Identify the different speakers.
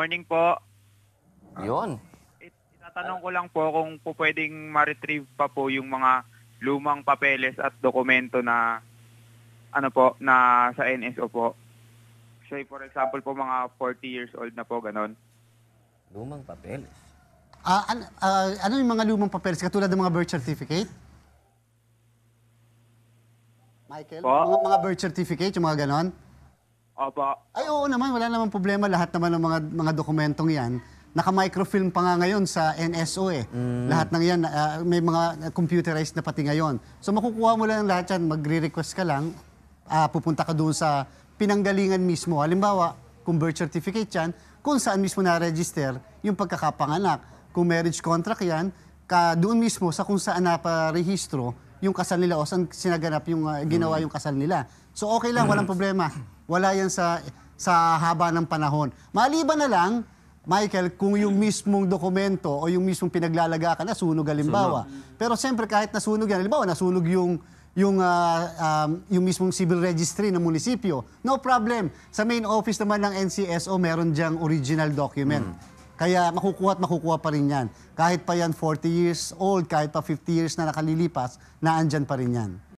Speaker 1: morning po. Ah, Yun. Itatanong ko lang po kung po pwedeng ma-retrieve pa po yung mga lumang papeles at dokumento na ano po, na sa NSO po. Say for example po mga 40 years old na po, ganon. Lumang papeles.
Speaker 2: Ah, an- ah, ano yung mga lumang papeles? Katulad ng mga birth certificate? Michael? Po? Mga, mga birth certificate, yung mga ganon? Aba. Ay oo naman, wala naman problema. Lahat naman ng mga, mga dokumentong yan, naka-microfilm pa nga ngayon sa NSO eh. Mm. Lahat ng yan, uh, may mga computerized na pati ngayon. So makukuha mo lang lahat yan, magre-request ka lang, uh, pupunta ka doon sa pinanggalingan mismo. Halimbawa, kung birth certificate yan, kung saan mismo na-register yung pagkakapanganak. Kung marriage contract yan, ka doon mismo sa kung saan pa-rehistro yung kasal nila o saan sinaganap yung uh, ginawa mm. yung kasal nila. So okay lang, walang problema. Wala yan sa, sa haba ng panahon. Maliban na lang, Michael, kung yung mismong dokumento o yung mismong pinaglalagakan, nasunog halimbawa. Sunog. Pero siyempre kahit nasunog yan, halimbawa nasunog yung yung uh, um, yung mismong civil registry ng munisipyo. No problem. Sa main office naman ng NCSO meron diyang original document. Mm. Kaya makukuha at makukuha pa rin 'yan. Kahit pa 'yan 40 years old, kahit pa 50 years na nakalilipas, naandyan pa rin 'yan.